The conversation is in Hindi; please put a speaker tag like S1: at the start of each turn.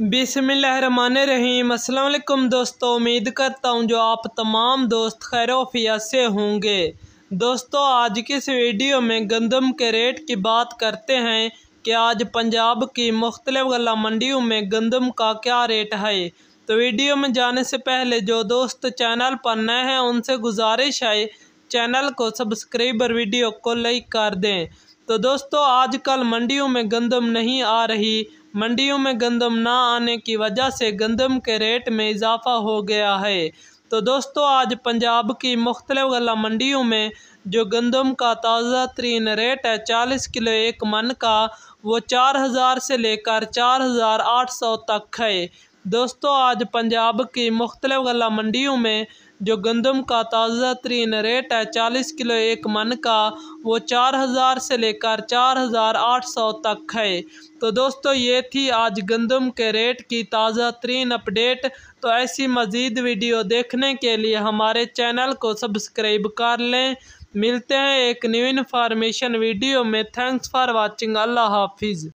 S1: बिसमीम अल्लाम दोस्तों उम्मीद करता हूँ जो आप तमाम दोस्त खैरोफिया से होंगे दोस्तों आज की इस वीडियो में गंदम के रेट की बात करते हैं कि आज पंजाब की मुख्तलिफ गला मंडियों में गंदम का क्या रेट है तो वीडियो में जाने से पहले जो दोस्त चैनल पर नए हैं उनसे गुजारिश है चैनल को सब्सक्राइब और वीडियो को लाइक कर दें तो दोस्तों आजकल मंडियों में गंदम नहीं आ रही मंडियों में गंदम ना आने की वजह से गंदम के रेट में इजाफा हो गया है तो दोस्तों आज पंजाब की मुख्तलिफ गला मंडियों में जो गंदम का ताज़ा तरीन रेट है चालीस किलो एक मन का वो चार हज़ार से लेकर चार हज़ार आठ सौ तक है दोस्तों आज पंजाब की मुख्तलिफ गला मंडियों में जो गंदम का ताज़ा तरीन रेट है चालीस किलो एक मन का वो चार हज़ार से लेकर चार हज़ार आठ सौ तक है तो दोस्तों ये थी आज गंदम के रेट की ताज़ा तरीन अपडेट तो ऐसी मज़ीद वीडियो देखने के लिए हमारे चैनल को सब्सक्राइब कर लें मिलते हैं एक न्यू इन्फॉर्मेशन वीडियो में थैंक्स फॉर वॉचिंग अल्लाह हाफिज़